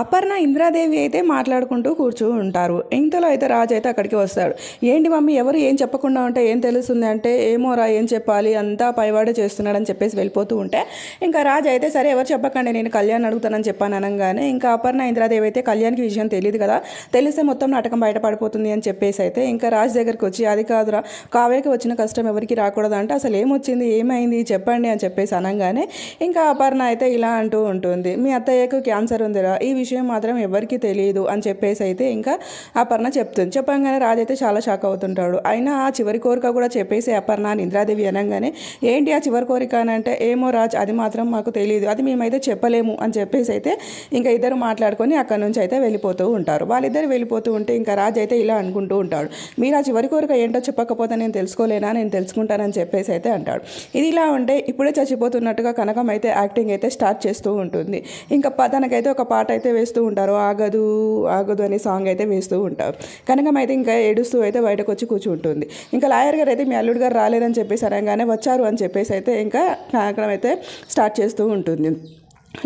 అపర్ణ ఇంద్రాదేవి అయితే మాట్లాడుకుంటూ కూర్చో ఉంటారు ఇంతలో అయితే రాజు అయితే అక్కడికి వస్తాడు ఏంటి మమ్మీ ఎవరు ఏం చెప్పకుండా ఉంటే ఏం తెలుస్తుంది అంటే ఏమోరా ఏం చెప్పాలి అంతా పైవాడే చేస్తున్నాడని చెప్పేసి వెళ్ళిపోతూ ఉంటే ఇంకా రాజు అయితే సరే ఎవరు చెప్పకండి నేను కళ్యాణ్ అడుగుతానని చెప్పాను అనగానే ఇంకా అపర్ణ ఇంద్రాదేవి అయితే కళ్యాణ్కి విషయం తెలియదు కదా తెలిస్తే మొత్తం నాటకం బయటపడిపోతుంది అని చెప్పేసి అయితే ఇంకా రాజు దగ్గరికి వచ్చి అది కాదురా కావేకి వచ్చిన కష్టం ఎవరికి రాకూడదు అంటే అసలు ఏమొచ్చింది ఏమైంది చెప్పండి అని చెప్పేసి అనగానే ఇంకా అపర్ణ అయితే ఇలా అంటూ ఉంటుంది మీ అత్తయ్యకు క్యాన్సర్ ఉందిరా ఈ విషయం మాత్రం ఎవరికి తెలియదు అని చెప్పేసి అయితే ఇంకా అపర్ణ చెప్తుంది చెప్పంగానే రాజు అయితే చాలా షాక్ అవుతుంటాడు అయినా ఆ చివరి కోరిక కూడా చెప్పేసి అపర్ణ అని ఇంద్రాదేవి అనగానే ఏంటి ఆ చివరి కోరిక అని అంటే ఏమో రాజ్ అది మాత్రం మాకు తెలియదు అది మేమైతే చెప్పలేము అని చెప్పేసి అయితే ఇంకా ఇద్దరు మాట్లాడుకొని అక్కడి నుంచి అయితే వెళ్ళిపోతూ ఉంటారు వాళ్ళిద్దరు వెళ్ళిపోతూ ఉంటే ఇంకా రాజు అయితే ఇలా అనుకుంటూ ఉంటాడు మీరు ఆ చివరి కోరిక ఏంటో చెప్పకపోతే నేను తెలుసుకోలేనా నేను తెలుసుకుంటానని చెప్పేసి అయితే అంటాడు ఇది ఇలా ఉంటే ఇప్పుడే చచ్చిపోతున్నట్టుగా కనకం అయితే యాక్టింగ్ అయితే స్టార్ట్ చేస్తూ ఉంటుంది ఇంకా తనకైతే ఒక పాట అయితే అయితే వేస్తూ ఉంటారు ఆగదు ఆగదు అనే సాంగ్ అయితే వేస్తూ ఉంటారు కనకం అయితే ఇంకా ఏడుస్తూ అయితే బయటకు వచ్చి కూర్చుంటుంది ఇంకా లాయర్ గారు అయితే మీ అల్లుడు గారు రాలేదని చెప్పేసి అనగానే వచ్చారు అని చెప్పేసి అయితే ఇంకా కార్యక్రమం అయితే స్టార్ట్ చేస్తూ ఉంటుంది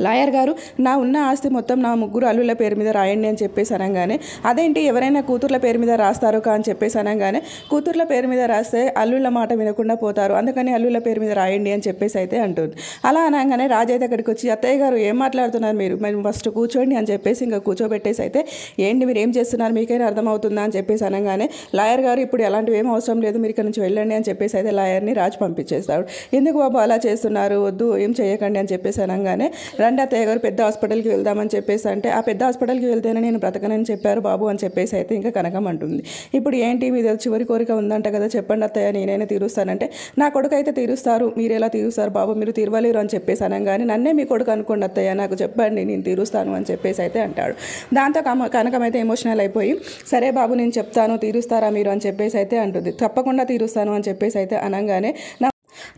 లాయర్ గారు నా ఉన్న ఆస్తి మొత్తం నా ముగ్గురు అల్లుల పేరు మీద రాయండి అని చెప్పేసి అనగానే అదేంటి ఎవరైనా కూతుర్ల పేరు మీద రాస్తారో కా అని చెప్పేసి అనగానే కూతుర్ల పేరు మీద రాస్తే అల్లుల మాట వినకుండా పోతారు అందుకని అల్లుల పేరు మీద రాయండి అని చెప్పేసి అయితే అంటుంది అలా అనగానే రాజు అయితే అక్కడికి వచ్చి అత్తయ్య గారు ఏం మాట్లాడుతున్నారు మీరు మేము ఫస్ట్ కూర్చోండి అని చెప్పేసి ఇంకా కూర్చోబెట్టేసి అయితే ఏంటి మీరు ఏం చేస్తున్నారు మీకైనా అర్థమవుతుందా అని చెప్పేసి అనగానే లాయర్ గారు ఇప్పుడు ఎలాంటివి ఏం అవసరం లేదు మీరు ఇక్కడ నుంచి వెళ్ళండి అని చెప్పేసి అయితే లాయర్ని రాజు పంపించేస్తాడు ఎందుకు బాబు అలా చేస్తున్నారు వద్దు ఏం చేయకండి అని చెప్పేసి అనగానే రండి అత్తయ్య గారు పెద్ద హాస్పిటల్కి వెళ్దామని చెప్పేసి అంటే ఆ పెద్ద హాస్పిటల్కి వెళ్తేనే నేను బ్రతకనని చెప్పారు బాబు అని చెప్పేసి అయితే ఇంకా కనకం అంటుంది ఇప్పుడు ఏంటి మీద చివరి కోరిక ఉందంట కదా చెప్పండి అత్తయ్య నేనైనా తీరుస్తానంటే నా కొడుకు అయితే తీరుస్తారు మీరు ఎలా తీరుస్తారు బాబు మీరు తీరవలేరు అని చెప్పేసి అనగానే నన్నే మీ కొడుకు అనుకోండి అత్తయ్య నాకు చెప్పండి నేను తీరుస్తాను అని చెప్పేసి అయితే అంటాడు దాంతో కనకం అయితే ఎమోషనల్ అయిపోయి సరే బాబు నేను చెప్తాను తీరుస్తారా మీరు అని చెప్పేసి అయితే అంటుంది తప్పకుండా తీరుస్తాను అని చెప్పేసి అయితే అనగానే నా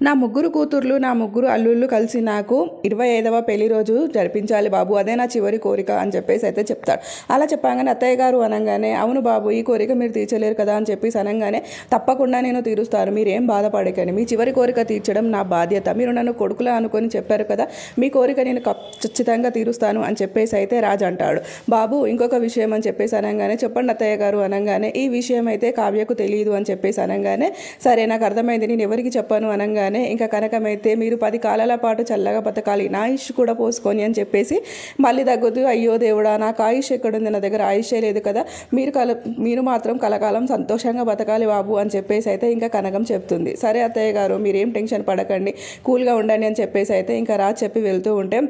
నా ముగ్గురు కూతుర్లు నా ముగ్గురు అల్లుళ్ళు కలిసి నాకు ఇరవై ఐదవ పెళ్లి రోజు జరిపించాలి బాబు అదే నా చివరి కోరిక అని చెప్పేసి అయితే చెప్తాడు అలా చెప్పాగానే అత్తయ్య గారు అనగానే అవును బాబు ఈ కోరిక మీరు తీర్చలేరు కదా అని చెప్పేసి అనగానే తప్పకుండా నేను తీరుస్తాను ఏం బాధపడకండి మీ చివరి కోరిక తీర్చడం నా బాధ్యత మీరు నన్ను కొడుకులా అనుకొని చెప్పారు కదా మీ కోరిక నేను ఖచ్చితంగా తీరుస్తాను అని చెప్పేసి అయితే రాజు అంటాడు బాబు ఇంకొక విషయం అని చెప్పేసి అనగానే చెప్పండి అత్తయ్య గారు అనగానే ఈ విషయం అయితే కావ్యకు తెలియదు అని చెప్పేసి అనగానే సరే నాకు అర్థమైంది నేను ఎవరికి చెప్పాను అనగానే అనగానే ఇంకా కనకమైతే మీరు పది కాలాల పాటు చల్లగా బతకాలి నా ఆయుష్ కూడా పోసుకొని అని చెప్పేసి మళ్ళీ తగ్గుతూ అయ్యో దేవుడా నాకు ఆయుష్ ఎక్కడుంది నా దగ్గర ఆయుషే లేదు కదా మీరు కల మీరు మాత్రం కలకాలం సంతోషంగా బతకాలి బాబు అని చెప్పేసి అయితే ఇంకా కనకం చెప్తుంది సరే అత్తయ్య గారు మీరేం టెన్షన్ పడకండి కూల్గా ఉండండి అని చెప్పేసి అయితే ఇంకా రా చెప్పి వెళ్తూ ఉంటే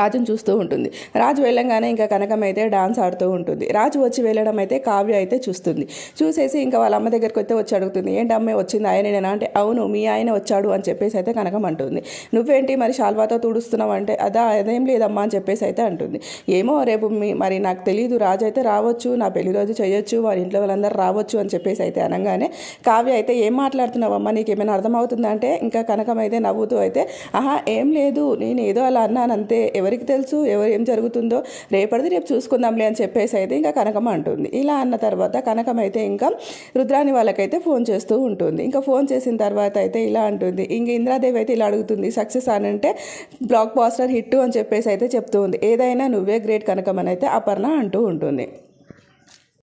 రాజుని చూస్తూ ఉంటుంది రాజు వెళ్ళంగానే ఇంకా కనకం అయితే డాన్స్ ఆడుతూ ఉంటుంది రాజు వచ్చి వెళ్ళడం అయితే కావ్య అయితే చూస్తుంది చూసేసి ఇంకా వాళ్ళ అమ్మ దగ్గరికి వస్తే వచ్చి అడుగుతుంది ఏంటి అమ్మే వచ్చింది నేను అంటే అవును మీ ఆయన వచ్చాడు అని చెప్పేసి అయితే కనకం అంటుంది నువ్వేంటి మరి శాల్వాతో తుడుస్తున్నావు అంటే అదా అదేం లేదమ్మా అని చెప్పేసి అయితే అంటుంది ఏమో రేపు మీ మరి నాకు తెలియదు రాజు అయితే రావచ్చు నా పెళ్లి రోజు చేయొచ్చు వారి ఇంట్లో వాళ్ళందరూ రావచ్చు అని చెప్పేసి అయితే అనగానే కావ్య అయితే ఏం మాట్లాడుతున్నావమ్మా నీకు ఏమైనా అర్థమవుతుందంటే ఇంకా కనకం అయితే నవ్వుతూ అయితే ఆహా ఏం లేదు నేను ఏదో అలా అన్నానంతే ఎవరికి తెలుసు ఎవరు ఏం జరుగుతుందో రేపటిది రేపు చూసుకుందాంలే అని చెప్పేసి అయితే ఇంకా కనకమ్మ అంటుంది ఇలా అన్న తర్వాత కనకం అయితే ఇంకా రుద్రాని వాళ్ళకైతే ఫోన్ చేస్తూ ఉంటుంది ఇంకా ఫోన్ చేసిన తర్వాత అయితే ఇలా అంటుంది ఇంక ఇంద్రాదేవి అయితే ఇలా అడుగుతుంది సక్సెస్ అని అంటే బ్లాక్ బాస్టర్ హిట్ అని చెప్పేసి అయితే చెప్తూ ఉంది ఏదైనా నువ్వే గ్రేట్ కనకమనైతే అయితే అపర్ణ అంటూ ఉంటుంది